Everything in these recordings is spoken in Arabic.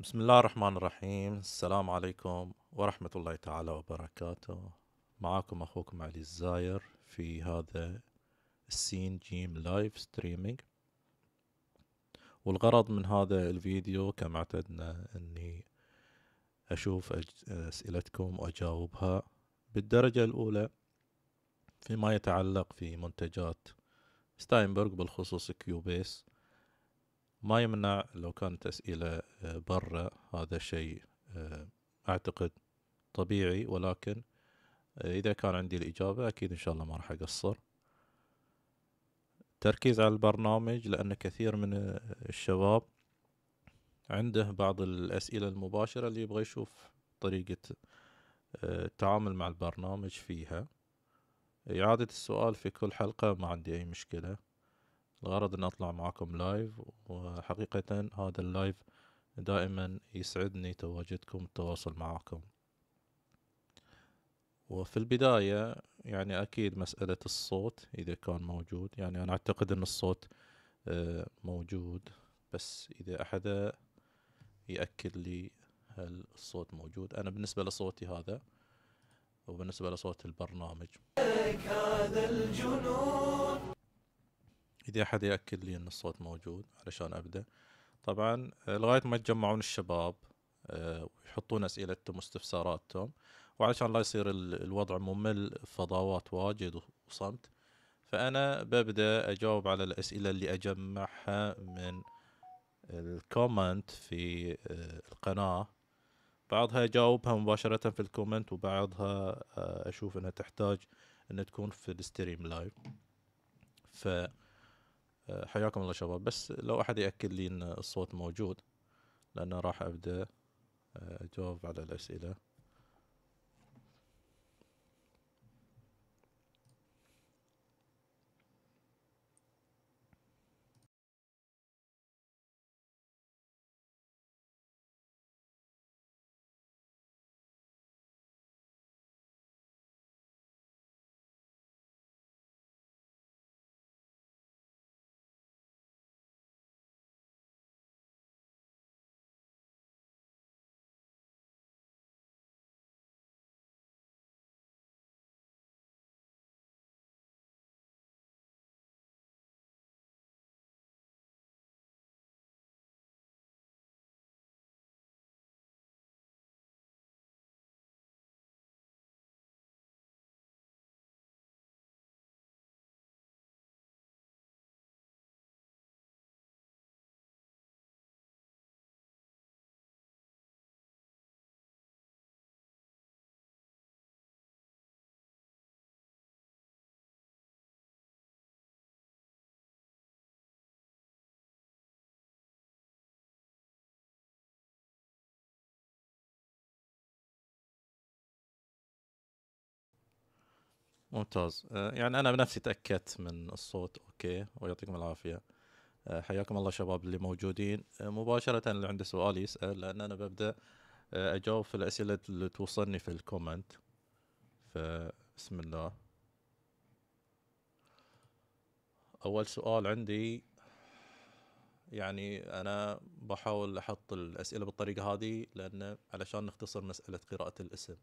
بسم الله الرحمن الرحيم السلام عليكم ورحمة الله تعالى وبركاته معكم أخوكم علي الزاير في هذا السين جيم لايف ستريمينج والغرض من هذا الفيديو كما اعتدنا أني أشوف أسئلتكم وأجاوبها بالدرجة الأولى فيما يتعلق في منتجات ستاينبرغ بالخصوص كيوبيس ما يمنع لو كانت أسئلة برا هذا شيء آه، أعتقد طبيعي ولكن آه، إذا كان عندي الإجابة أكيد إن شاء الله ما راح أقصر تركيز على البرنامج لأن كثير من آه، الشباب عنده بعض الأسئلة المباشرة اللي يبغى يشوف طريقة التعامل مع البرنامج فيها إعادة السؤال في كل حلقة ما عندي أي مشكلة الغرض أن أطلع معاكم لايف وحقيقة هذا اللايف دائما يسعدني تواجدكم التواصل معكم وفي البداية يعني أكيد مسألة الصوت إذا كان موجود يعني أنا أعتقد أن الصوت آه، موجود بس إذا أحد يأكد لي هل الصوت موجود أنا بالنسبة لصوتي هذا وبالنسبة لصوت البرنامج إذا أحد يأكد لي أن الصوت موجود علشان أبدأ طبعا آه، لغايه ما يتجمعون الشباب آه، ويحطون اسئلتهم واستفساراتهم وعشان لا يصير الوضع ممل فضاوات واجد وصمت فانا ببدا اجاوب على الاسئله اللي اجمعها من الكومنت في آه، القناه بعضها اجاوبها مباشره في الكومنت وبعضها اشوف انها تحتاج ان تكون في الستريم لايف ف حياكم الله شباب بس لو احد ياكد لي ان الصوت موجود لانه راح ابدا آه، اجاوب على الاسئله ممتاز آه، يعني انا بنفسي تاكدت من الصوت اوكي ويعطيكم العافيه آه، حياكم الله شباب اللي موجودين آه، مباشره اللي عنده سؤال يسال لان انا ببدا اجاوب في الاسئله اللي توصلني في الكومنت فبسم الله اول سؤال عندي يعني انا بحاول احط الاسئله بالطريقه هذه لان علشان نختصر مساله قراءه الاسم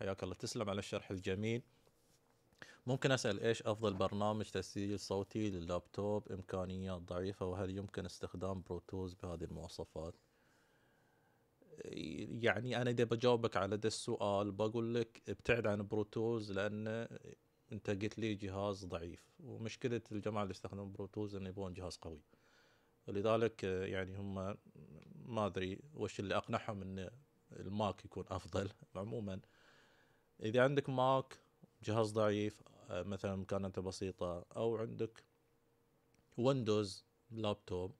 حياك الله تسلم على الشرح الجميل ممكن اسال ايش افضل برنامج تسجيل صوتي لللابتوب امكانيات ضعيفه وهل يمكن استخدام بروتوز بهذه المواصفات يعني انا اذا بجاوبك على ده السؤال بقول لك ابتعد عن بروتوز لان انت قلت لي جهاز ضعيف ومشكله الجماعه اللي يستخدمون بروتوز ان يبغون جهاز قوي لذلك يعني هم ما ادري وش اللي اقنعهم ان الماك يكون افضل عموما اذا عندك ماك جهاز ضعيف مثلا امكانياته بسيطه او عندك ويندوز لابتوب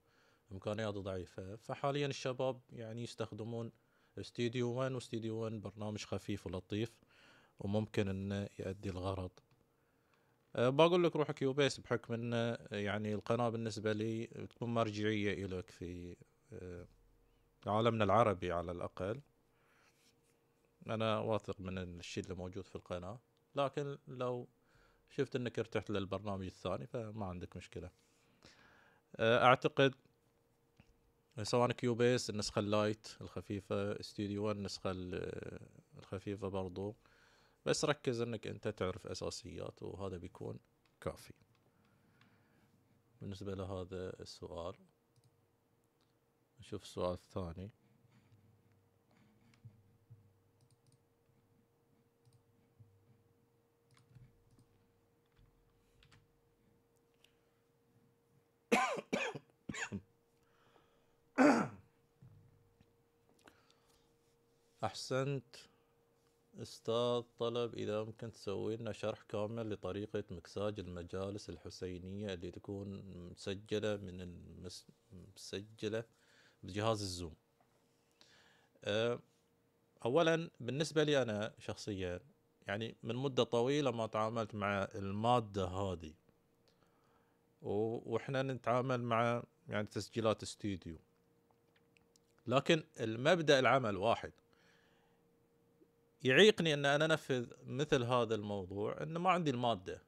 امكانياته ضعيفه فحاليا الشباب يعني يستخدمون ستوديو 1 واستوديو 1 برنامج خفيف ولطيف وممكن انه يؤدي الغرض أه بقول لك روح كيوبيس بحكم انه يعني القناه بالنسبه لي تكون مرجعيه الك في أه عالمنا العربي على الاقل انا واثق من الشيء اللي موجود في القناه لكن لو شفت انك ارتحت للبرنامج الثاني فما عندك مشكله آه، اعتقد سواء كيو بيس النسخه اللايت الخفيفه استوديو 1 النسخه الخفيفه برضو بس ركز انك انت تعرف اساسيات وهذا بيكون كافي بالنسبه لهذا السؤال نشوف السؤال الثاني أحسنت أستاذ طلب إذا ممكن تسوي لنا شرح كامل لطريقة مكساج المجالس الحسينية اللي تكون مسجلة من المس... مسجلة بجهاز الزوم آه، أولا بالنسبة لي أنا شخصيا يعني من مدة طويلة ما تعاملت مع المادة هذه وإحنا نتعامل مع يعني تسجيلات استوديو لكن المبدا العمل واحد يعيقني ان انا انفذ مثل هذا الموضوع ان ما عندي الماده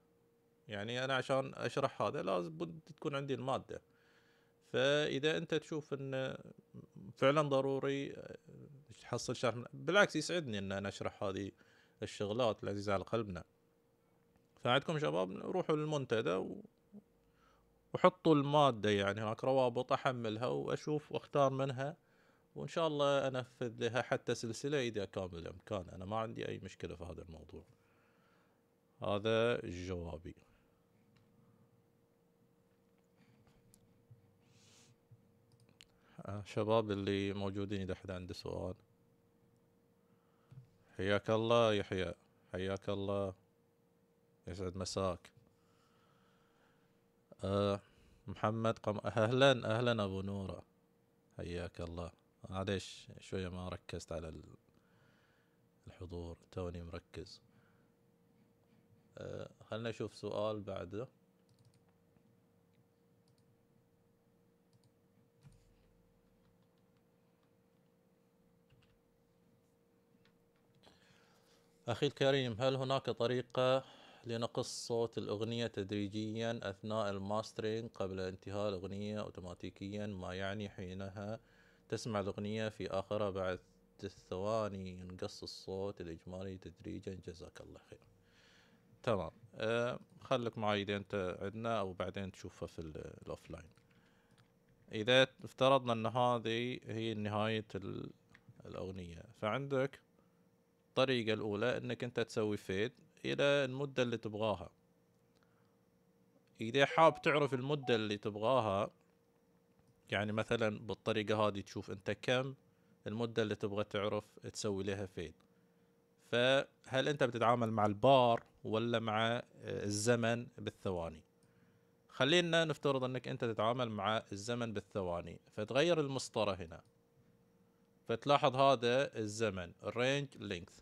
يعني انا عشان اشرح هذا لازم تكون عندي الماده فاذا انت تشوف ان فعلا ضروري آه، تحصل شرح بالعكس يسعدني ان انا اشرح هذه الشغلات العزيزه على قلبنا فعندكم شباب روحوا للمنتدى و... وحطوا الماده يعني هناك روابط احملها واشوف واختار منها وان شاء الله انفذ لها حتى سلسله اذا كامل الامكان انا ما عندي اي مشكله في هذا الموضوع هذا جوابي آه، شباب اللي موجودين اذا حد عنده سؤال حياك الله يحيى حياك الله يسعد مساك أه محمد قم اهلا اهلا ابو نوره حياك الله معليش شوية ما ركزت على الحضور توني مركز آه، خلنا نشوف سؤال بعده أخي الكريم هل هناك طريقة لنقص صوت الأغنية تدريجيا أثناء الماسترين قبل انتهاء الأغنية أوتوماتيكيا ما يعني حينها تسمع الأغنية في آخرها بعد الثواني ينقص الصوت الإجمالي تدريجا جزاك الله خير تمام أه خليك معي إذا أنت عندنا أو بعدين تشوفها في الأوفلاين إذا افترضنا أن هذه هي نهاية الأغنية فعندك الطريقة الأولى أنك أنت تسوي فيد إلى المدة اللي تبغاها إذا حاب تعرف المدة اللي تبغاها يعني مثلا بالطريقة هذه تشوف انت كم المدة اللي تبغى تعرف تسوي لها فيد فهل انت بتتعامل مع البار ولا مع آه، الزمن بالثواني خلينا نفترض انك انت تتعامل مع الزمن بالثواني فتغير المسطرة هنا فتلاحظ هذا الزمن الرينج لينث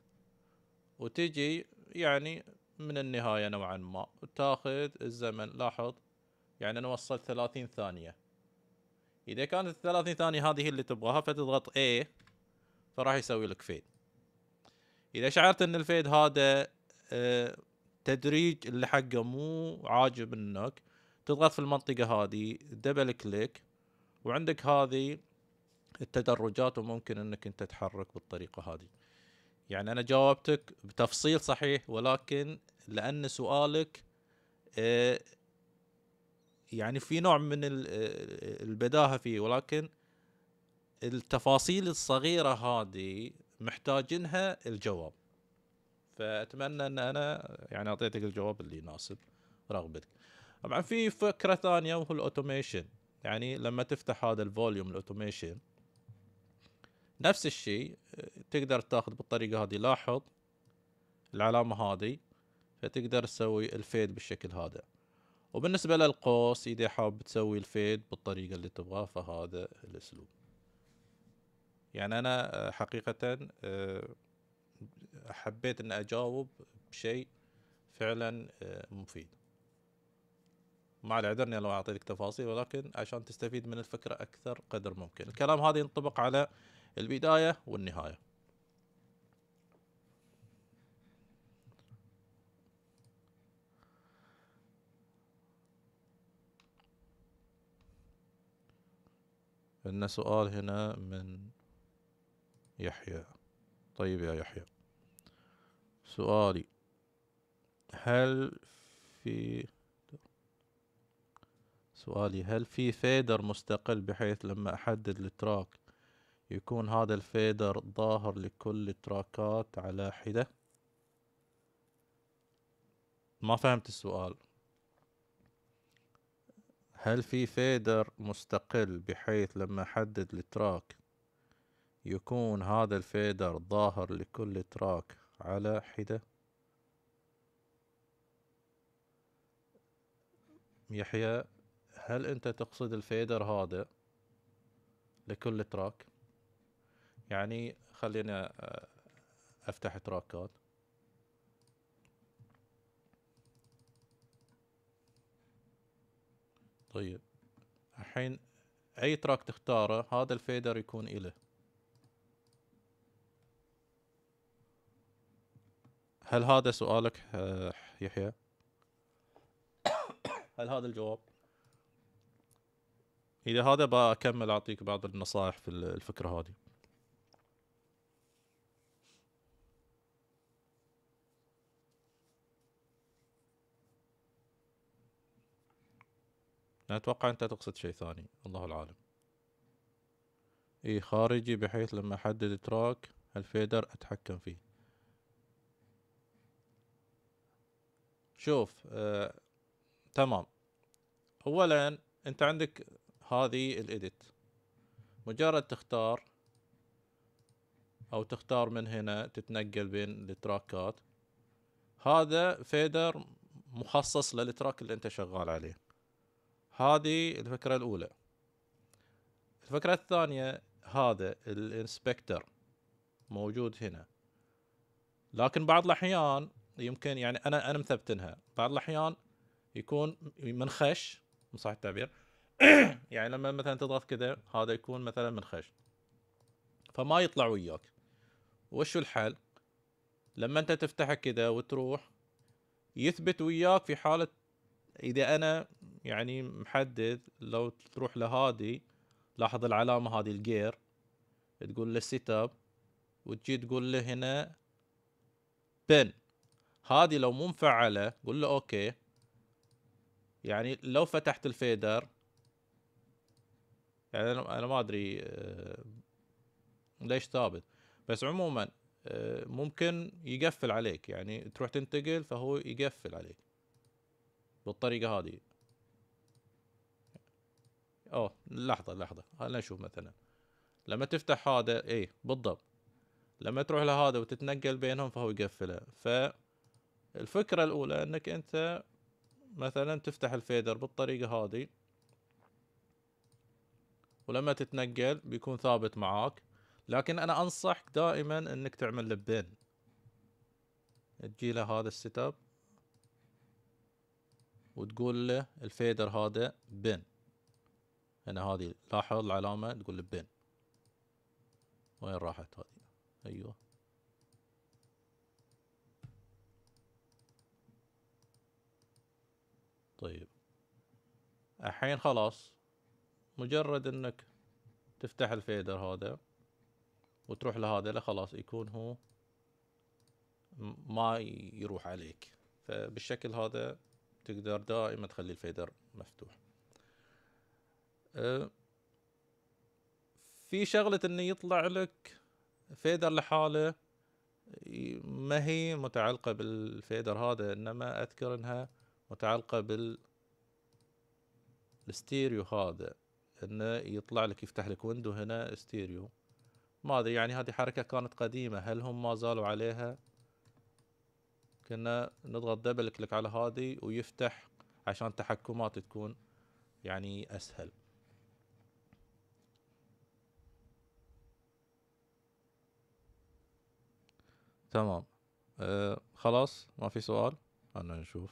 وتجي يعني من النهاية نوعا ما وتاخذ الزمن لاحظ يعني انا وصلت ثلاثين ثانية اذا كانت الثلاثين ثانية هذه هي اللي تبغاها فتضغط A فراح يسوي لك فيد اذا شعرت ان الفيد هذا آه، تدريج اللي حقه مو عاجب انك تضغط في المنطقة هذه دبل كليك وعندك هذه التدرجات وممكن انك انت تحرك بالطريقة هذه يعني انا جاوبتك بتفصيل صحيح ولكن لان سؤالك آه، يعني في نوع من البداهه فيه ولكن التفاصيل الصغيره هذه محتاجينها الجواب فاتمنى ان انا يعني اعطيتك الجواب اللي يناسب رغبتك طبعا في فكره ثانيه وهو الاوتوميشن يعني لما تفتح هذا الفوليوم الاوتوميشن نفس الشيء تقدر تاخذ بالطريقه هذه لاحظ العلامه هذه فتقدر تسوي الفيد بالشكل هذا وبالنسبة للقوس إذا حاب تسوي الفيد بالطريقة اللي تبغاه فهذا الأسلوب يعني أنا آه، حقيقة آه، حبيت أن أجاوب بشيء فعلا آه، مفيد مع العذر اني لو اعطيتك تفاصيل ولكن عشان تستفيد من الفكره اكثر قدر ممكن الكلام هذا ينطبق على البدايه والنهايه ان سؤال هنا من يحيى طيب يا يحيى سؤالي هل في سؤالي هل في فيدر مستقل بحيث لما أحدد التراك يكون هذا الفيدر ظاهر لكل التراكات على حدة ما فهمت السؤال هل في فيدر مستقل بحيث لما أحدد التراك يكون هذا الفيدر ظاهر لكل تراك على حدة يحيى هل أنت تقصد الفيدر هذا لكل تراك يعني خلينا أفتح تراكات طيب الحين اي تراك تختاره هذا الفيدر يكون إله هل هذا سؤالك آه، يحيى هل هذا الجواب اذا هذا بكمل اعطيك بعض النصائح في الفكره هذه أنا أتوقع أنت تقصد شيء ثاني الله العالم اي خارجي بحيث لما أحدد تراك الفيدر أتحكم فيه شوف آه، تمام أولا أنت عندك هذه الإديت مجرد تختار أو تختار من هنا تتنقل بين التراكات هذا فيدر مخصص للتراك اللي أنت شغال عليه هذه الفكره الاولى الفكره الثانيه هذا الانسبكتر موجود هنا لكن بعض الاحيان يمكن يعني انا انا مثبتنها بعض الاحيان يكون منخش صح التعبير يعني لما مثلا تضغط كذا هذا يكون مثلا منخش فما يطلع وياك وشو الحل لما انت تفتحه كذا وتروح يثبت وياك في حالة اذا انا يعني محدد لو تروح لهادي لاحظ العلامة هذه الجير تقول له سيت اب وتجي تقول له هنا بن هذه لو مو مفعلة قول له اوكي يعني لو فتحت الفيدر يعني انا ما ادري آه، ليش ثابت بس عموما آه، ممكن يقفل عليك يعني تروح تنتقل فهو يقفل عليك بالطريقه هذه اوه لحظة لحظة خلينا نشوف مثلا لما تفتح هذا اي بالضبط لما تروح لهذا وتتنقل بينهم فهو يقفلها فالفكرة الأولى أنك أنت مثلا تفتح الفيدر بالطريقة هذه ولما تتنقل بيكون ثابت معاك لكن أنا أنصحك دائما أنك تعمل لبين تجي له هذا السيت اب وتقول له الفيدر هذا بن هنا هذه لاحظ العلامة تقول بين وين راحت هذه ايوه طيب الحين خلاص مجرد انك تفتح الفيدر هذا وتروح لهذا لا خلاص يكون هو ما يروح عليك فبالشكل هذا تقدر دائما تخلي الفيدر مفتوح في شغلة انه يطلع لك فيدر لحاله ما هي متعلقة بالفيدر هذا انما اذكر انها متعلقة بالستيريو هذا انه يطلع لك يفتح لك ويندو هنا ستيريو ما ادري يعني هذه حركة كانت قديمة هل هم ما زالوا عليها كنا نضغط دبل كليك على هذه ويفتح عشان تحكمات تكون يعني اسهل تمام أه خلاص ما في سؤال خلنا نشوف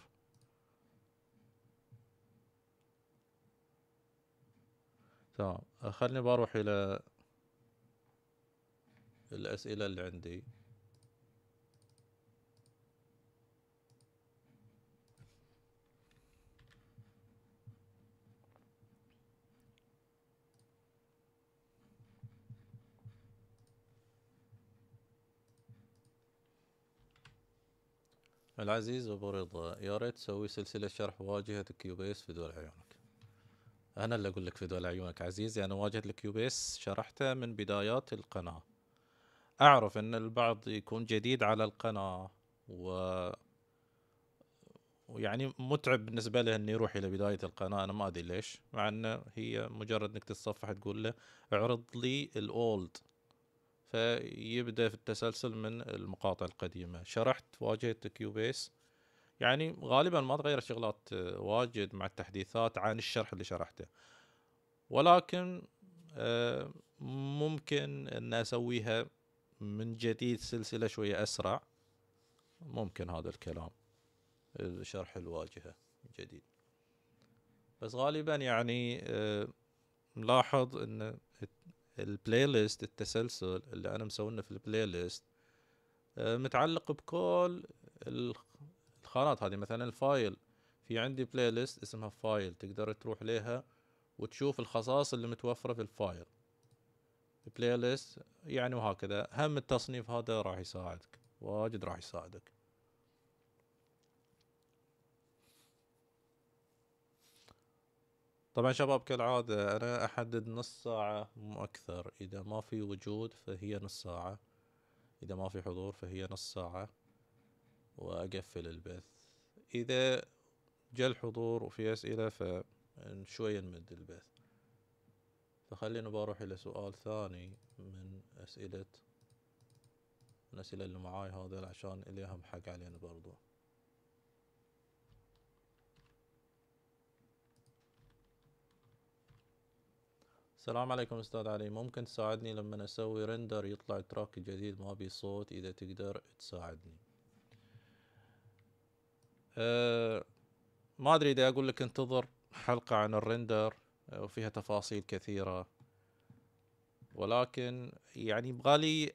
تمام آه، خلني بروح الى الاسئله اللي عندي العزيز أبو رضا يا ريت تسوي سلسلة شرح واجهة الكيوبيس في دول عيونك أنا اللي أقول لك في دول عيونك عزيزي يعني أنا واجهة الكيوبيس شرحتها من بدايات القناة أعرف أن البعض يكون جديد على القناة و ويعني متعب بالنسبة له انه يروح الى بداية القناة انا ما ادري ليش مع انه هي مجرد انك تتصفح تقول له اعرض لي الاولد فيبدأ في التسلسل من المقاطع القديمة شرحت واجهة كيوبيس يعني غالبا ما تغيرت شغلات واجد مع التحديثات عن الشرح اللي شرحته ولكن آه، ممكن ان اسويها من جديد سلسلة شوية اسرع ممكن هذا الكلام شرح الواجهة من جديد بس غالبا يعني آه، ملاحظ ان البلاي ليست التسلسل اللي انا مسوينه في البلاي آه، ليست متعلق بكل الخانات هذه مثلا الفايل في عندي بلاي ليست اسمها فايل تقدر تروح لها وتشوف الخصائص اللي متوفرة في الفايل البلاي ليست يعني وهكذا هم التصنيف هذا راح يساعدك واجد راح يساعدك طبعا شباب كالعادة أنا أحدد نص ساعة مو أكثر إذا ما في وجود فهي نص ساعة إذا ما في حضور فهي نص ساعة وأقفل البث إذا جاء الحضور وفي أسئلة فشوي نمد البث فخلينا بروح إلى سؤال ثاني من أسئلة الأسئلة اللي معاي هذا عشان إليهم حق علينا برضو السلام عليكم استاذ علي ممكن تساعدني لما اسوي رندر يطلع تراك جديد ما بيه صوت اذا تقدر تساعدني أه ما ادري اذا اقول لك انتظر حلقة عن الرندر أه، وفيها تفاصيل كثيرة ولكن يعني بغالي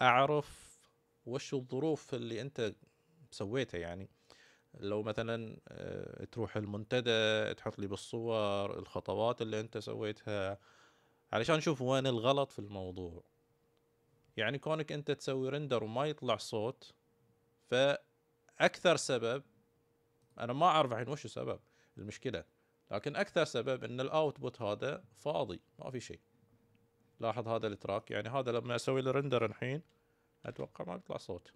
اعرف وش الظروف اللي انت سويتها يعني لو مثلا آه، تروح المنتدى تحط لي بالصور الخطوات اللي انت سويتها علشان نشوف وين الغلط في الموضوع يعني كونك انت تسوي رندر وما يطلع صوت فاكثر سبب انا ما اعرف الحين وش السبب المشكله لكن اكثر سبب ان الاوتبوت هذا فاضي ما في شيء لاحظ هذا التراك يعني هذا لما اسوي له رندر الحين اتوقع ما بيطلع صوت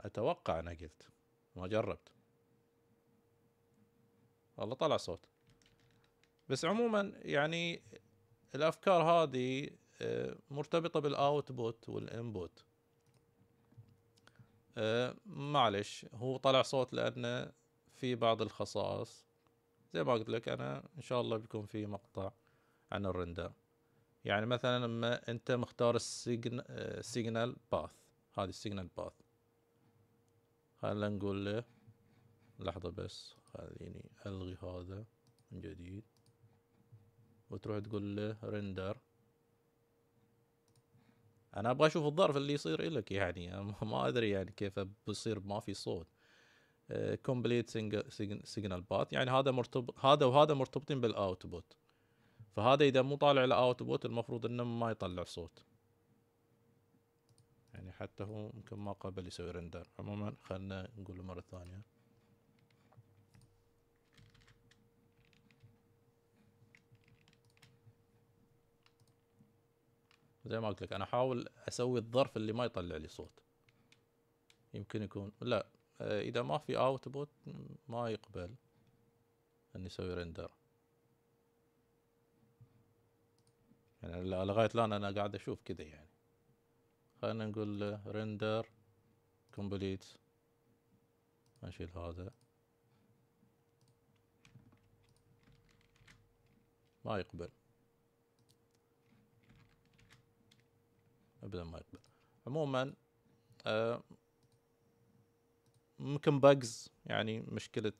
اتوقع انا قلت ما جربت والله طلع صوت بس عموما يعني الافكار هذه آه، مرتبطه بالاوتبوت والانبوت آه، معلش هو طلع صوت لانه في بعض الخصائص زي ما قلت لك انا ان شاء الله بيكون في مقطع عن الرندر يعني مثلا لما انت مختار السيجنال آه، باث هذه السيجنال باث خلينا نقول له لحظة بس خليني ألغي هذا من جديد وتروح تقول له رندر أنا أبغى أشوف الظرف اللي يصير إلك يعني ما أدري يعني كيف بيصير ما في صوت كومبليت سيجنال باث يعني هذا مرتبط هذا وهذا مرتبطين بالاوتبوت فهذا اذا مو طالع الاوتبوت المفروض انه ما يطلع صوت يعني حتى هو يمكن ما قبل يسوي رندر عموما خلنا نقول مرة ثانية زي ما قلت لك انا احاول اسوي الظرف اللي ما يطلع لي صوت يمكن يكون لا اذا ما في اوتبوت ما يقبل اني اسوي رندر يعني لغايه الان انا قاعد اشوف كذا يعني خلينا نقول ريندر كومبليت نشيل هذا ما يقبل ابدا ما يقبل عموما آه ممكن باجز يعني مشكلة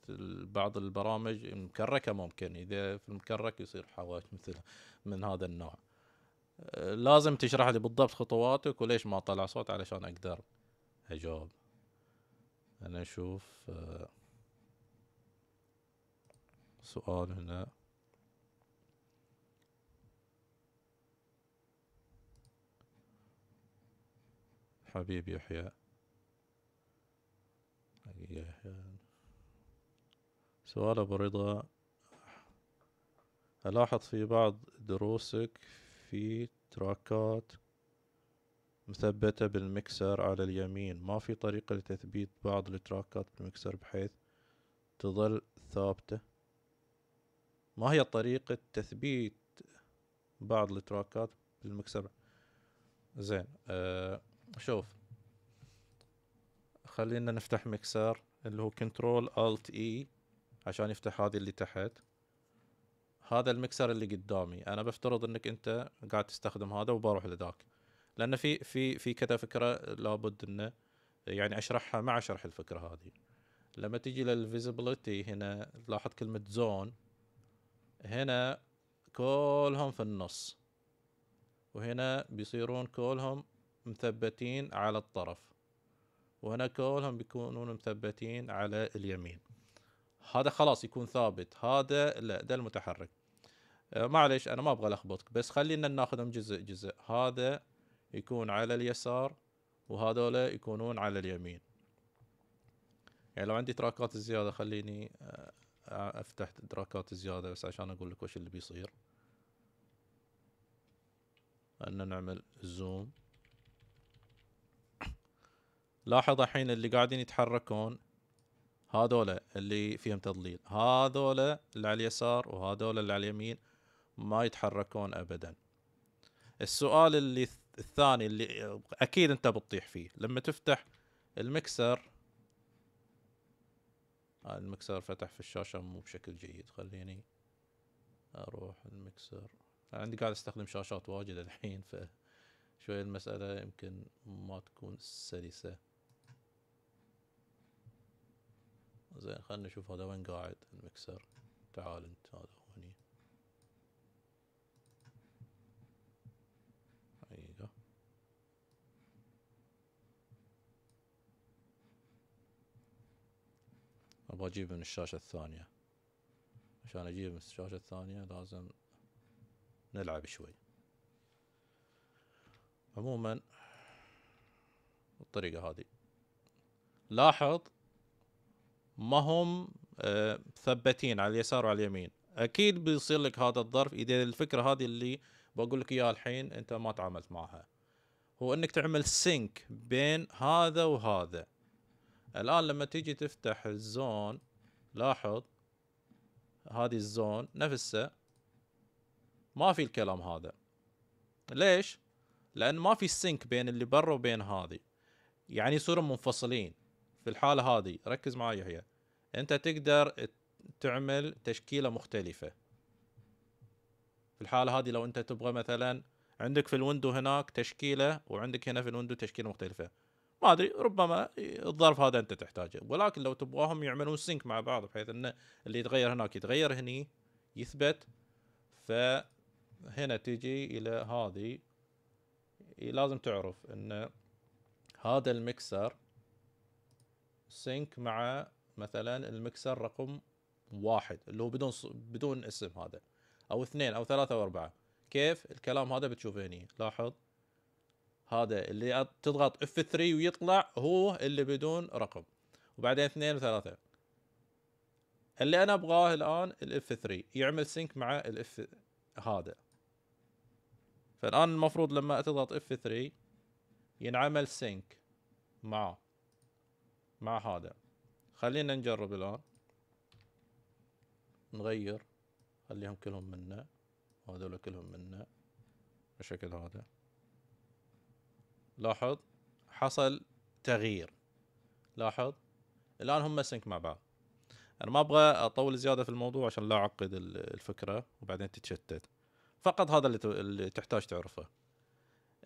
بعض البرامج المكركة ممكن إذا في المكرك يصير حواش مثل من هذا النوع لازم تشرح لي بالضبط خطواتك وليش ما طلع صوت علشان اقدر اجاوب انا اشوف آه، سؤال هنا حبيب يحيى سؤال ابو رضا الاحظ في بعض دروسك في تراكات مثبتة بالمكسر على اليمين ما في طريقة لتثبيت بعض التراكات بالمكسر بحيث تظل ثابتة ما هي طريقة تثبيت بعض التراكات بالمكسر زين أه شوف خلينا نفتح مكسر اللي هو كنترول الت اي عشان يفتح هذه اللي تحت هذا المكسر اللي قدامي انا بفترض انك انت قاعد تستخدم هذا وبروح لذاك لان في في في كذا فكره لابد انه يعني اشرحها مع شرح الفكره هذه لما تيجي للفيزيبلتي هنا تلاحظ كلمه زون هنا كلهم في النص وهنا بيصيرون كلهم مثبتين على الطرف وهنا كلهم بيكونون مثبتين على اليمين هذا خلاص يكون ثابت هذا لا ده المتحرك آه، معلش انا ما ابغى الخبطك بس خلينا ناخذهم جزء جزء هذا يكون على اليسار وهذول يكونون على اليمين يعني لو عندي تراكات زيادة خليني آه، افتح تراكات زيادة بس عشان اقول لك وش اللي بيصير ان نعمل زوم لاحظ الحين اللي قاعدين يتحركون هذولا اللي فيهم تضليل هذولا اللي على اليسار وهذولا اللي على اليمين ما يتحركون ابدا السؤال اللي الثاني اللي اكيد انت بتطيح فيه لما تفتح المكسر آه المكسر فتح في الشاشه مو بشكل جيد خليني اروح المكسر عندي قاعد استخدم شاشات واجد الحين ف شوي المسألة يمكن ما تكون سلسة زين خلنا نشوف هذا وين قاعد المكسر تعال انت هذا ابغى اجيب من الشاشة الثانية عشان اجيب من الشاشة الثانية لازم نلعب شوي عموما الطريقة هذه لاحظ ما هم آه، مثبتين على اليسار وعلى اليمين اكيد بيصير لك هذا الظرف اذا الفكره هذه اللي بقول لك اياها الحين انت ما تعاملت معها هو انك تعمل سينك بين هذا وهذا الان لما تيجي تفتح الزون لاحظ هذه الزون نفسها ما في الكلام هذا ليش لان ما في سينك بين اللي برا وبين هذه يعني يصيرون منفصلين في الحاله هذه ركز معي يحيى انت تقدر تعمل تشكيله مختلفه في الحاله هذه لو انت تبغى مثلا عندك في الويندو هناك تشكيله وعندك هنا في الويندو تشكيله مختلفه ما ادري ربما الظرف هذا انت تحتاجه ولكن لو تبغاهم يعملون سينك مع بعض بحيث انه اللي يتغير هناك يتغير هني يثبت فهنا تجي الى هذه لازم تعرف ان هذا المكسر سينك مع مثلا المكسر رقم واحد اللي هو بدون بدون اسم هذا او اثنين او ثلاثة او اربعة كيف الكلام هذا بتشوفه هني لاحظ هذا اللي تضغط اف 3 ويطلع هو اللي بدون رقم وبعدين اثنين وثلاثة اللي انا ابغاه الان الاف 3 يعمل سينك مع الاف هذا فالان المفروض لما تضغط اف 3 ينعمل سينك مع مع هذا خلينا نجرب الان نغير خليهم كلهم منا هذول كلهم منا بالشكل هذا لاحظ حصل تغيير لاحظ الان هم سنك مع بعض انا ما ابغى اطول زياده في الموضوع عشان لا اعقد الفكره وبعدين تتشتت فقط هذا اللي تحتاج تعرفه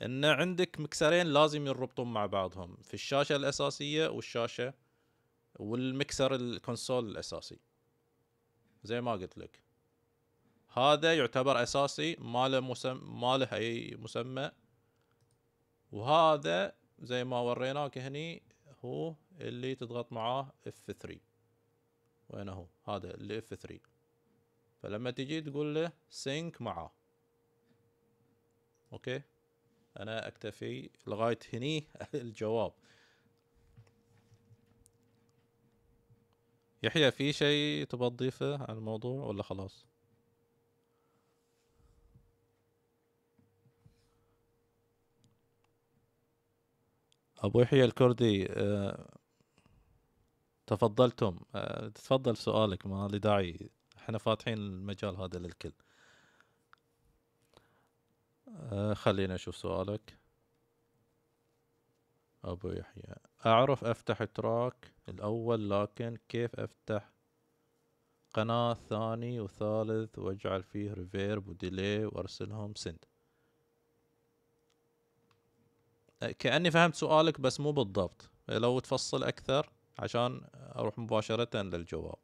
ان عندك مكسرين لازم يربطون مع بعضهم في الشاشه الاساسيه والشاشه والمكسر الكونسول الاساسي زي ما قلت لك هذا يعتبر اساسي ما له مسم... ما له اي مسمى وهذا زي ما وريناك هني هو اللي تضغط معاه F3 وين هو هذا اللي F3 فلما تجي تقول له sync معاه اوكي انا اكتفي لغاية هني الجواب يحيى في شيء تبغى تضيفه على الموضوع ولا خلاص أبو يحيى الكردي آه، تفضلتم آه، تفضل سؤالك ما لي داعي احنا فاتحين المجال هذا للكل آه، خلينا نشوف سؤالك أبو يحيى أعرف أفتح تراك الأول لكن كيف أفتح قناة ثاني وثالث وأجعل فيه ريفيرب وديلي وأرسلهم سند كأني فهمت سؤالك بس مو بالضبط لو تفصل أكثر عشان أروح مباشرة للجواب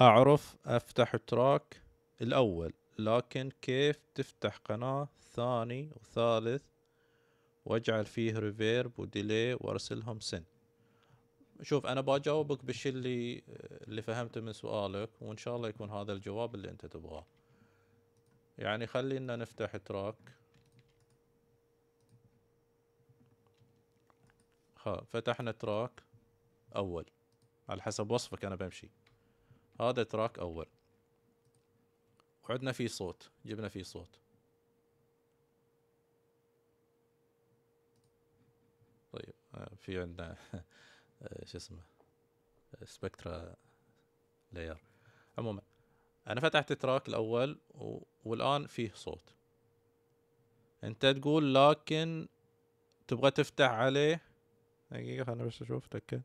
أعرف أفتح تراك الأول لكن كيف تفتح قناة ثاني وثالث واجعل فيه ريفيرب وديلي وارسلهم سنت شوف انا بجاوبك بالشيء اللي آه، اللي فهمته من سؤالك وان شاء الله يكون هذا الجواب اللي انت تبغاه يعني خلينا نفتح تراك ها فتحنا تراك اول على حسب وصفك انا بمشي هذا تراك اول وعدنا فيه صوت جبنا فيه صوت طيب آه، في عندنا آه، شو اسمه سبكترا لاير عموما انا فتحت التراك الاول و... والان فيه صوت انت تقول لكن تبغى تفتح عليه دقيقة خلنا بس اشوف تكة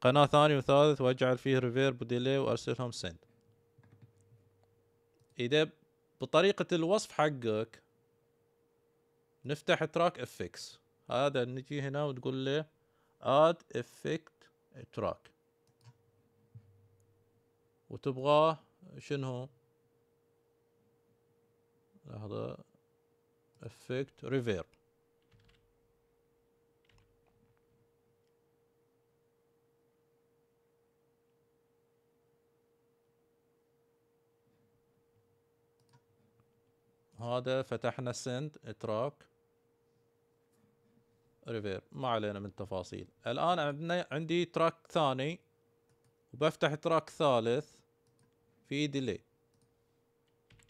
قناة ثاني وثالث واجعل فيه ريفيرب وديلي وارسلهم سند اذا بطريقة الوصف حقك نفتح تراك افكس هذا نجي هنا وتقول له اد افكت تراك وتبغاه شنو لحظة افكت ريفيرب هذا فتحنا سند تراك ريفير ما علينا من تفاصيل الآن عندي تراك ثاني وبفتح تراك ثالث في ديلي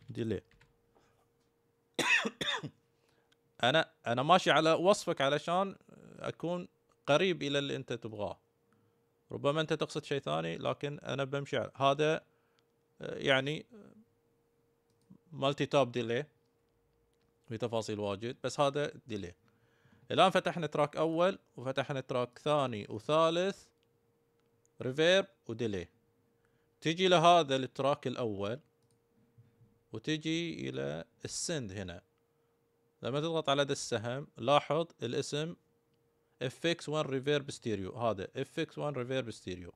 ديلي انا انا ماشي على وصفك علشان اكون قريب الى اللي انت تبغاه ربما انت تقصد شيء ثاني لكن انا بمشي على هذا يعني مالتي تاب ديلي في تفاصيل واجد بس هذا ديلي الان فتحنا تراك اول وفتحنا تراك ثاني وثالث ريفيرب وديلي تجي لهذا التراك الاول وتجي الى السند هنا لما تضغط على السهم لاحظ الاسم FX1 ريفيرب ستيريو هذا FX1 Reverb Stereo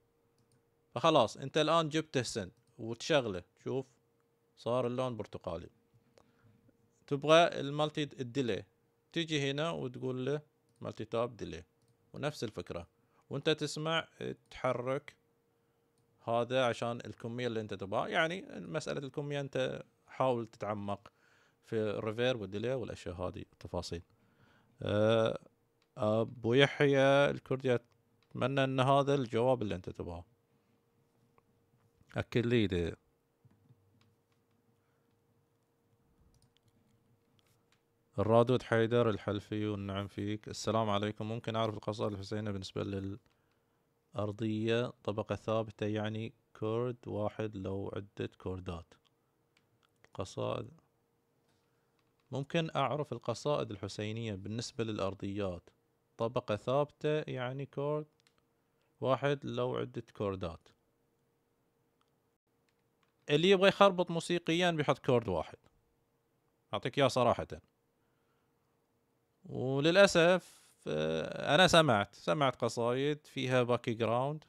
فخلاص انت الان جبته سند وتشغله شوف صار اللون برتقالي تبغى المالتي الديلي تيجي هنا وتقول له مالتي تاب ديلي ونفس الفكرة وانت تسمع تحرك هذا عشان الكمية اللي انت تبغاها يعني مسألة الكمية انت حاول تتعمق في الريفير والديلي والاشياء هذه التفاصيل آه، ابو يحيى الكردي اتمنى ان هذا الجواب اللي انت تبغاه اكد لي الرادود حيدر الحلفي والنعم فيك السلام عليكم ممكن أعرف القصائد الحسينية بالنسبة للأرضية طبقة ثابتة يعني كورد واحد لو عدة كوردات قصائد ممكن أعرف القصائد الحسينية بالنسبة للأرضيات طبقة ثابتة يعني كورد واحد لو عدة كوردات اللي يبغى يخربط موسيقيا بيحط كورد واحد أعطيك إياه صراحةً وللاسف آه، انا سمعت سمعت قصايد فيها باك جراوند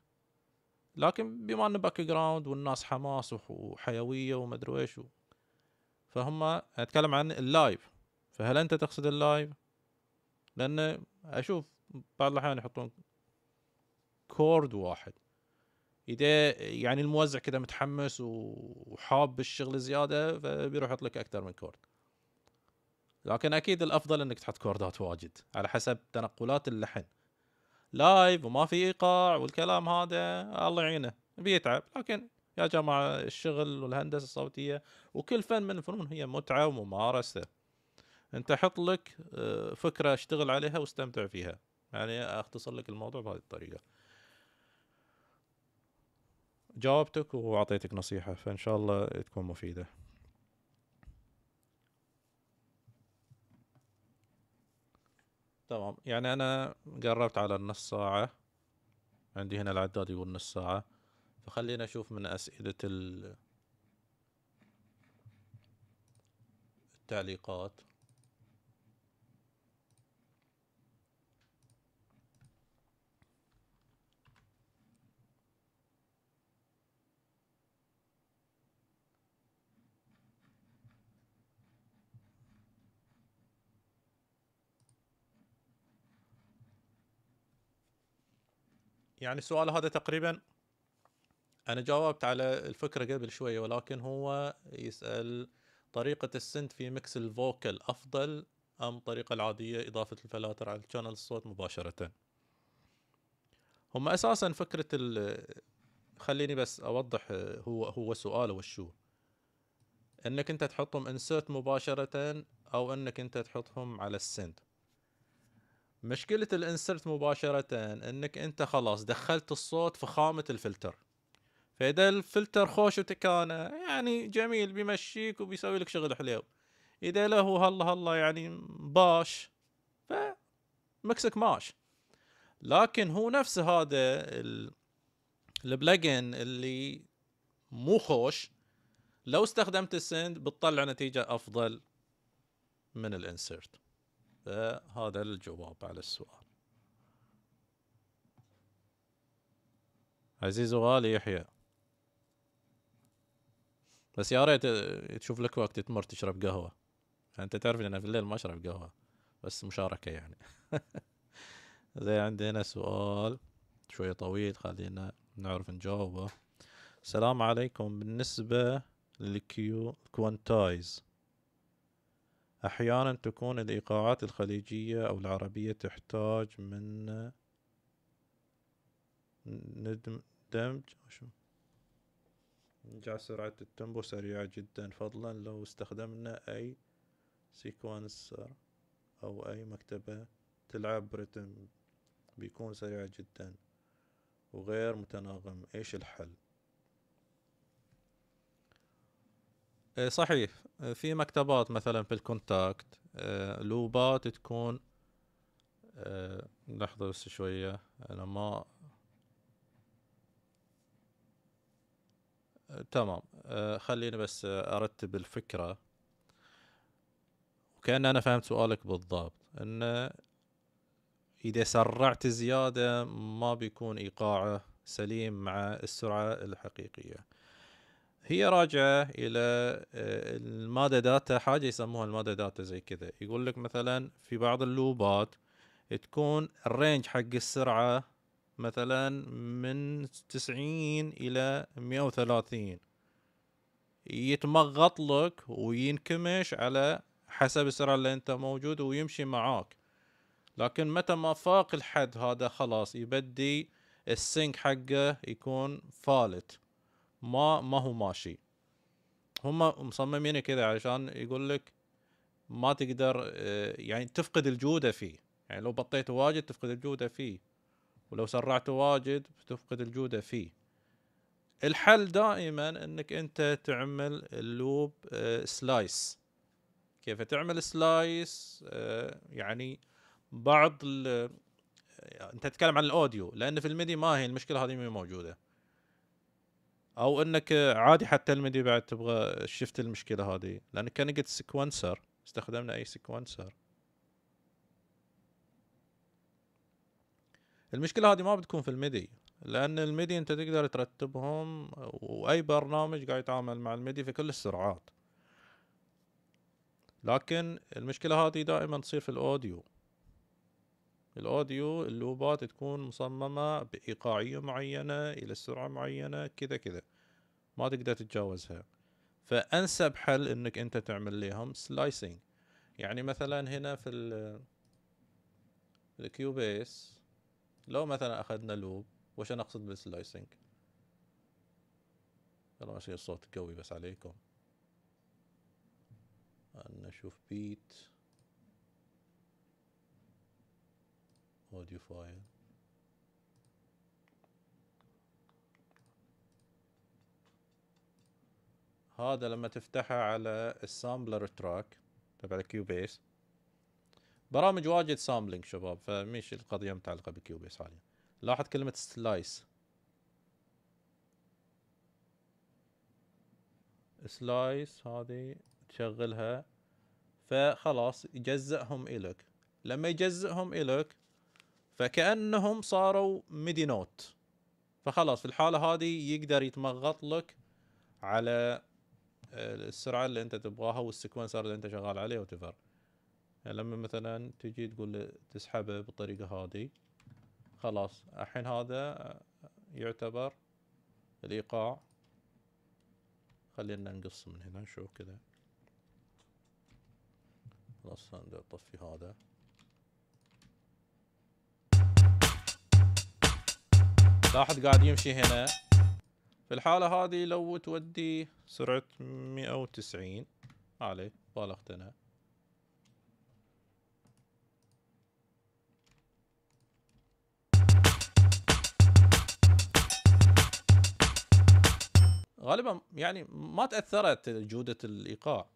لكن بما انه باك جراوند والناس حماس وحيويه وما ادري ايش فهم اتكلم عن اللايف فهل انت تقصد اللايف لان اشوف بعض الاحيان يحطون كورد واحد اذا يعني الموزع كذا متحمس وحاب الشغل زياده فبيروح يحط لك اكثر من كورد لكن اكيد الافضل انك تحط كوردات واجد على حسب تنقلات اللحن لايف وما في ايقاع والكلام هذا الله يعينه بيتعب لكن يا جماعه الشغل والهندسه الصوتيه وكل فن من الفنون هي متعه وممارسه انت حط لك آه، فكره اشتغل عليها واستمتع فيها يعني اختصر لك الموضوع بهذه الطريقه جاوبتك واعطيتك نصيحه فان شاء الله تكون مفيده تمام يعني انا قربت على النص ساعة عندي هنا العداد يقول نص ساعة فخلينا نشوف من اسئلة التعليقات يعني السؤال هذا تقريبا انا جاوبت على الفكره قبل شويه ولكن هو يسال طريقه السنت في ميكس الفوكل افضل ام الطريقه العاديه اضافه الفلاتر على الشانل الصوت مباشره هم اساسا فكره ال خليني بس اوضح هو هو سؤال وشو انك انت تحطهم انسرت مباشره او انك انت تحطهم على السنت مشكلة الانسرت مباشرة انك انت خلاص دخلت الصوت في خامة الفلتر فاذا الفلتر خوش وتكانه يعني جميل بيمشيك وبيسوي لك شغل حليو اذا له هلا هلا يعني باش فمكسك ماش لكن هو نفس هذا البلجن اللي مو خوش لو استخدمت السند بتطلع نتيجة افضل من الانسرت هذا الجواب على السؤال عزيز وغالي يحيى بس يا ريت تشوف لك وقت تمر تشرب قهوه يعني انت تعرف ان انا في الليل ما اشرب قهوه بس مشاركه يعني زي عندنا سؤال شوية طويل خلينا نعرف نجاوبه السلام عليكم بالنسبة للكيو كوانتايز أحيانا تكون الإيقاعات الخليجية أو العربية تحتاج من دمج وشو سرعة التمبو سريعة جدا فضلا لو استخدمنا أي سيكونسر أو أي مكتبة تلعب برتم بيكون سريعة جدا وغير متناغم إيش الحل آه، صحيح في مكتبات مثلا بالكونتاكت آه، لوبات تكون آه، لحظة بس شوية أنا ما آه، تمام خليني بس أرتب الفكرة وكأن أنا فهمت سؤالك بالضبط أنه إذا سرعت زيادة ما بيكون إيقاعه سليم مع السرعة الحقيقية هي راجعه الى آه، الماده داتا حاجه يسموها الماده داتا زي كذا يقول لك مثلا في بعض اللوبات تكون الرينج حق السرعه مثلا من تسعين الى مية وثلاثين يتمغط لك وينكمش على حسب السرعة اللي انت موجود ويمشي معاك لكن متى ما فاق الحد هذا خلاص يبدي السنك حقه يكون فالت ما ما هو ماشي هم مصممين كذا علشان يقول لك ما تقدر آه، يعني تفقد الجودة فيه يعني لو بطيت واجد تفقد الجودة فيه ولو سرعت واجد تفقد الجودة فيه الحل دائما انك انت تعمل اللوب سلايس آه، كيف تعمل سلايس آه، يعني بعض انت تتكلم عن الاوديو لان في الميدي ما هي المشكله هذه موجوده او انك عادي حتى المدي بعد تبغى شفت المشكله هذه لان كان قلت سيكونسر استخدمنا اي سيكونسر المشكله هذه ما بتكون في الميدي لان الميدي انت تقدر ترتبهم واي برنامج قاعد يتعامل مع الميدي في كل السرعات لكن المشكله هذه دائما تصير في الاوديو الاوديو اللوبات تكون مصممة بايقاعية معينة الى سرعة معينة كذا كذا ما تقدر تتجاوزها فانسب حل انك انت تعمل لهم سلايسنج يعني مثلا هنا في الكيو بيس لو مثلا اخذنا لوب وش انا اقصد بالسلايسنج يلا ماشي الصوت قوي بس عليكم نشوف بيت modify هذا لما تفتحه على السامبلر تراك تبع بيس برامج واجد سامبلينج شباب فمش القضية متعلقة بيس حاليا لاحظ كلمة سلايس سلايس هذه تشغلها فخلاص يجزئهم إلك لما يجزئهم إلك فكانهم صاروا ميدي نوت فخلاص في الحاله هذه يقدر يتمغط لك على آه، السرعه اللي انت تبغاها والسيكونسر اللي انت شغال عليه وتفر يعني لما مثلا تجي تقول تسحبه بالطريقه هذه خلاص الحين هذا يعتبر الايقاع خلينا نقص من هنا نشوف كذا خلاص نطفي هذا لاحظ قاعد يمشي هنا في الحالة هذه لو تودي سرعة 190 علي بالغت انا غالبا يعني ما تأثرت جودة الإيقاع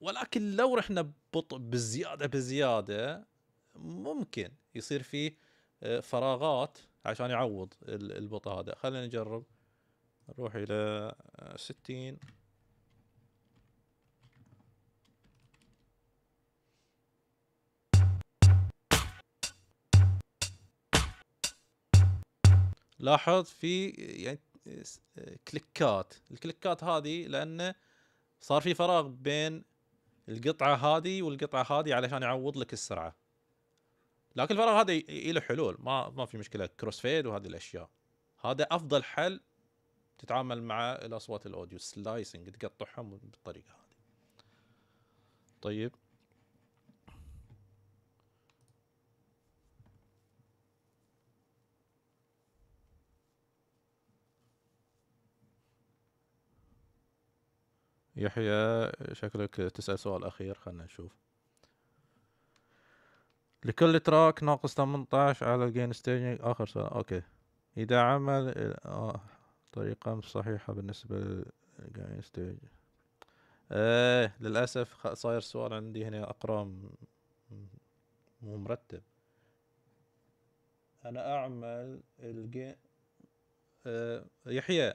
ولكن لو رحنا ببطء بزيادة بزيادة ممكن يصير فيه فراغات عشان يعوض البطء هذا خلينا نجرب نروح الى 60 لاحظ في يعني كليكات الكليكات هذه لانه صار في فراغ بين القطعه هذه والقطعه هذه علشان يعوض لك السرعه لكن الفراغ هذا له حلول ما ما في مشكله كروس فيد وهذه الاشياء هذا افضل حل تتعامل مع الاصوات الاوديو سلايسنج تقطعهم بالطريقه هذه طيب يحيى شكلك تسأل سؤال أخير خلنا نشوف لكل تراك ناقص 18 على الجين ستيجنج آخر سؤال أوكي إذا عمل آه. طريقة مش صحيحة بالنسبة للجين ستيج إيه للأسف صاير سؤال عندي هنا اقرام مو مرتب أنا أعمل الجين آه. يحيى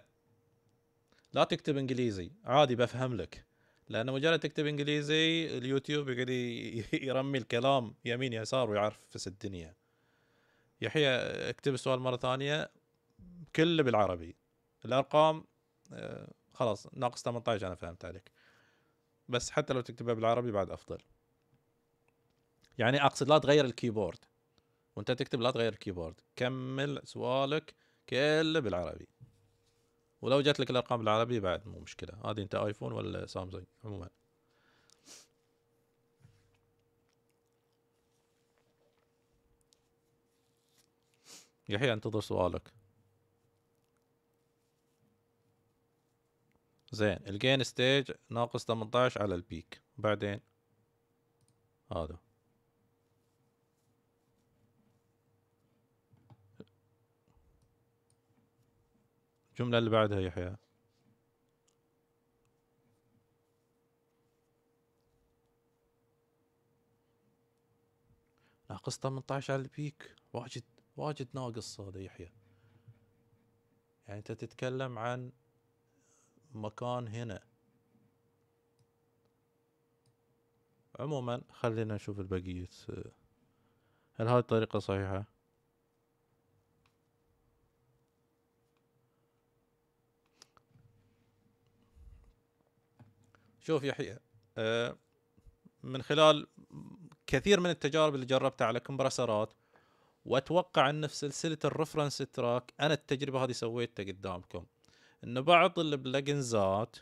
لا تكتب إنجليزي عادي بفهم لك لانه مجرد تكتب انجليزي اليوتيوب يقعد يرمي الكلام يمين يسار ويعرف في الدنيا يحيى اكتب السؤال مره ثانيه كله بالعربي الارقام آه، خلاص ناقص 18 انا فهمت عليك بس حتى لو تكتبها بالعربي بعد افضل يعني اقصد لا تغير الكيبورد وانت تكتب لا تغير الكيبورد كمل سؤالك كله بالعربي ولو جات لك الارقام بالعربي بعد مو مشكله هذه انت ايفون ولا سامسونج عموما يحيى انتظر سؤالك زين الجين ستيج ناقص 18 على البيك بعدين هذا الجملة اللي بعدها يحيى ناقص 18 على البيك واجد واجد ناقص هذا يحيى يعني انت تتكلم عن مكان هنا عموما خلينا نشوف البقية هل هاي الطريقة صحيحة؟ شوف يحيى آه، من خلال كثير من التجارب اللي جربتها على كمبرسرات واتوقع ان في سلسله الرفرنس تراك انا التجربه هذه سويتها قدامكم ان بعض البلجنزات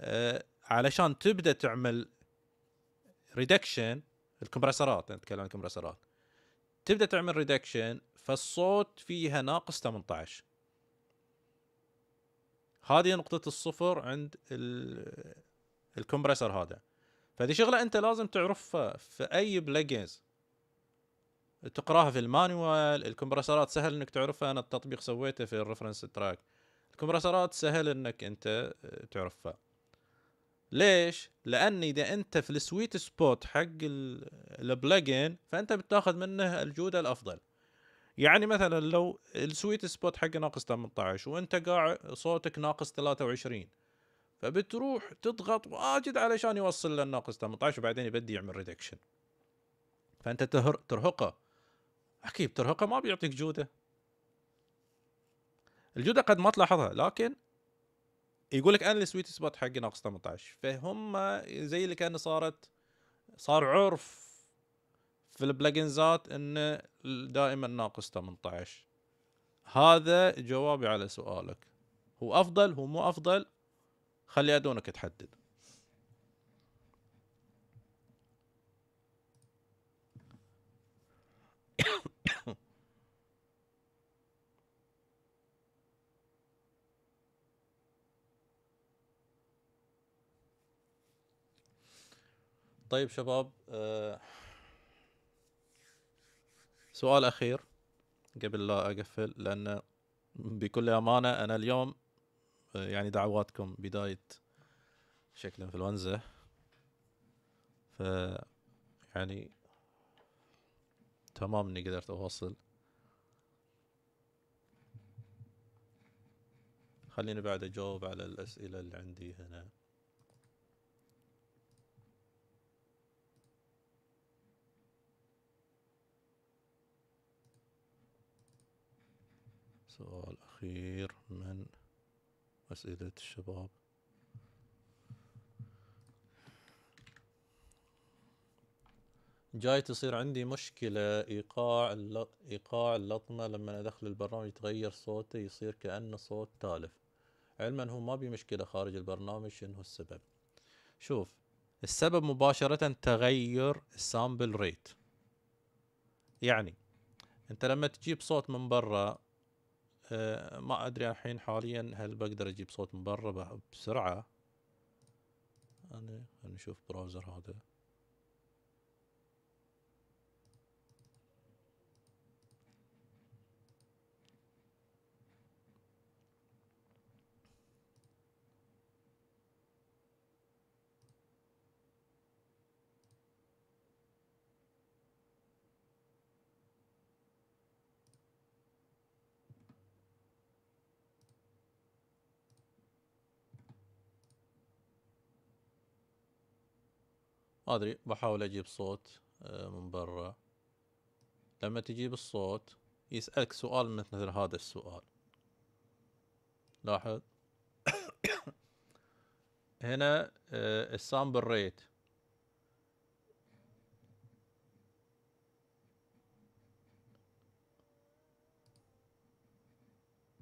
آه، علشان تبدا تعمل ريدكشن الكمبرسرات نتكلم عن الكمبرسرات تبدا تعمل ريدكشن فالصوت فيها ناقص 18 هذه نقطه الصفر عند الكمبرسر هذا فهذه شغله انت لازم تعرفها في اي بلجنز تقراها في المانوال الكمبرسرات سهل انك تعرفها انا التطبيق سويته في الريفرنس تراك الكمبرسرات سهل انك انت آه، تعرفها ليش؟ لان اذا انت في السويت سبوت حق البلجن فانت بتاخذ منه الجوده الافضل يعني مثلا لو السويت سبوت حقه ناقص 18 وانت قاعد صوتك ناقص 23 فبتروح تضغط واجد علشان يوصل للناقص 18 وبعدين يبدي يعمل ريدكشن فانت تهر... ترهقه اكيد ترهقه ما بيعطيك جوده الجوده قد ما تلاحظها لكن يقول لك انا السويت سبوت حقي ناقص 18 فهم زي اللي كان صارت صار عرف في البلجنزات انه دائما ناقص 18 هذا جوابي على سؤالك هو افضل هو مو افضل خلي ادونك تحدد طيب شباب أه سؤال اخير قبل لا اقفل لان بكل امانه انا اليوم آه، يعني دعواتكم بدايه شكل انفلونزا ف يعني تمام اني قدرت اوصل خليني بعد اجاوب على الاسئله اللي عندي هنا سؤال أخير من أسئلة الشباب جاي تصير عندي مشكلة إيقاع إيقاع اللطمة لما أدخل البرنامج يتغير صوته يصير كأنه صوت تالف علما هو ما بي مشكلة خارج البرنامج شنو السبب شوف السبب مباشرة تغير السامبل ريت يعني انت لما تجيب صوت من برا آه، ما ادري الحين حاليا هل بقدر اجيب صوت من برا بسرعه انا خلينا نشوف براوزر هذا ما ادري بحاول اجيب صوت آه، من برا لما تجيب الصوت يسألك سؤال مثل هذا السؤال لاحظ هنا آه، السامبل ريت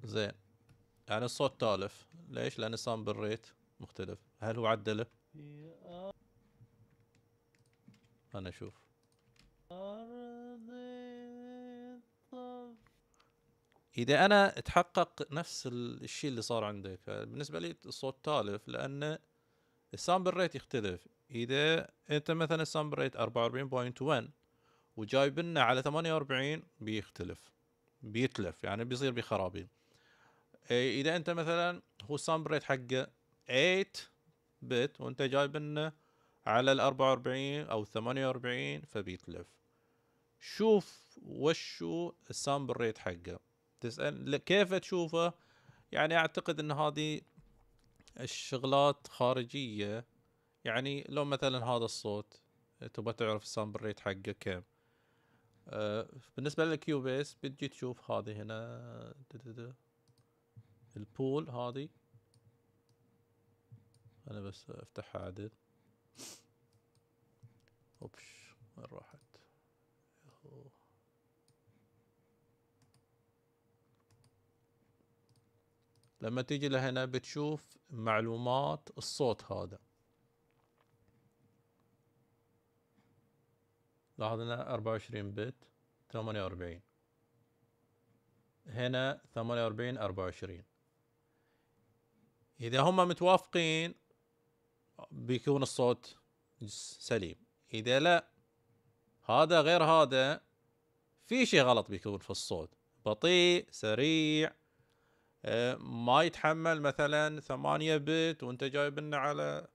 زين يعني الصوت تالف ليش لان السامبل ريت مختلف هل هو عدله انا اشوف اذا انا تحقق نفس الشيء اللي صار عندك بالنسبه لي الصوت تالف لان السامبل ريت يختلف اذا انت مثلا السامبل ريت 44.1 وجايب لنا على 48 بيختلف بيتلف يعني بيصير بخرابي إيه، اذا انت مثلا هو السامبل ريت حقه 8 بت وانت جايب لنا على ال 44 او 48 فبيتلف شوف وشو السامبل ريت حقه تسأل كيف تشوفه يعني اعتقد ان هذه الشغلات خارجية يعني لو مثلا هذا الصوت تبغى تعرف السامبل ريت حقه كم أه بالنسبة للكيو بيس بتجي تشوف هذه هنا البول هذه انا بس افتحها عدل اوبش وين راحت يهو لما تيجي لهنا بتشوف معلومات الصوت هذا لاحظنا 24 بت 48 هنا 48 24 إذا هم متوافقين بيكون الصوت سليم اذا لا هذا غير هذا في شيء غلط بيكون في الصوت بطيء سريع آه، ما يتحمل مثلا ثمانية بت وانت جايب لنا على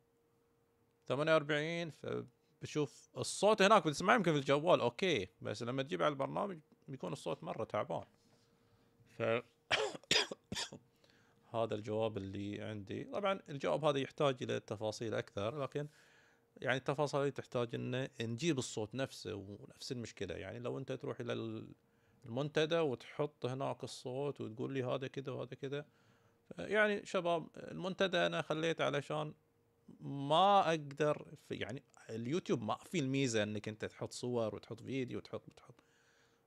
ثمانية واربعين فبشوف الصوت هناك بتسمعه يمكن في الجوال اوكي بس لما تجيب على البرنامج بيكون الصوت مره تعبان ف هذا الجواب اللي عندي طبعا الجواب هذا يحتاج الى تفاصيل اكثر لكن يعني التفاصيل اللي تحتاج ان نجيب الصوت نفسه ونفس المشكله يعني لو انت تروح الى المنتدى وتحط هناك الصوت وتقول لي هذا كذا وهذا كذا يعني شباب المنتدى انا خليت علشان ما اقدر في يعني اليوتيوب ما في الميزه انك انت تحط صور وتحط فيديو وتحط وتحط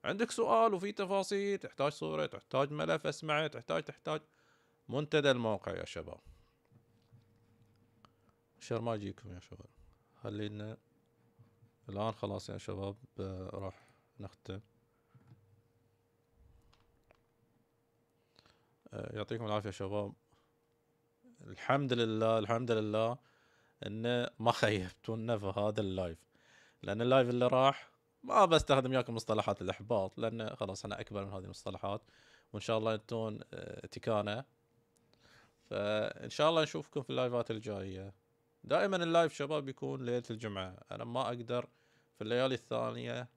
عندك سؤال وفي تفاصيل تحتاج صوره تحتاج ملف اسمعه تحتاج تحتاج منتدى الموقع يا شباب شر ما يجيكم يا شباب خلينا الآن خلاص يا شباب آه، راح نختم آه، يعطيكم العافية شباب الحمد لله الحمد لله ان ما خيبتونا في هذا اللايف لان اللايف اللي راح ما بستخدم ياكم مصطلحات الاحباط لان خلاص انا اكبر من هذه المصطلحات وان شاء الله انتون آه، تكانه فان شاء الله نشوفكم في اللايفات الجايه دائما اللايف شباب يكون ليله الجمعه انا ما اقدر في الليالي الثانيه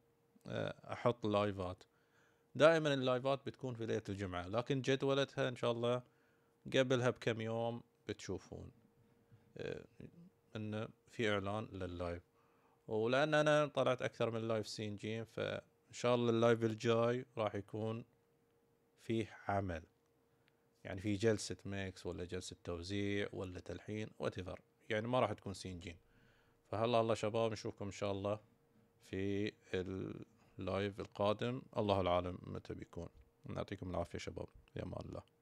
آه، احط لايفات دائما اللايفات بتكون في ليله الجمعه لكن جدولتها ان شاء الله قبلها بكم يوم بتشوفون آه، انه في اعلان لللايف ولان انا طلعت اكثر من لايف سين جيم فان شاء الله اللايف الجاي راح يكون فيه عمل يعني في جلسة ميكس ولا جلسة توزيع ولا تلحين واتيفر يعني ما راح تكون سين جيم فهلا الله شباب نشوفكم ان شاء الله في اللايف القادم الله العالم متى بيكون نعطيكم العافيه شباب يا الله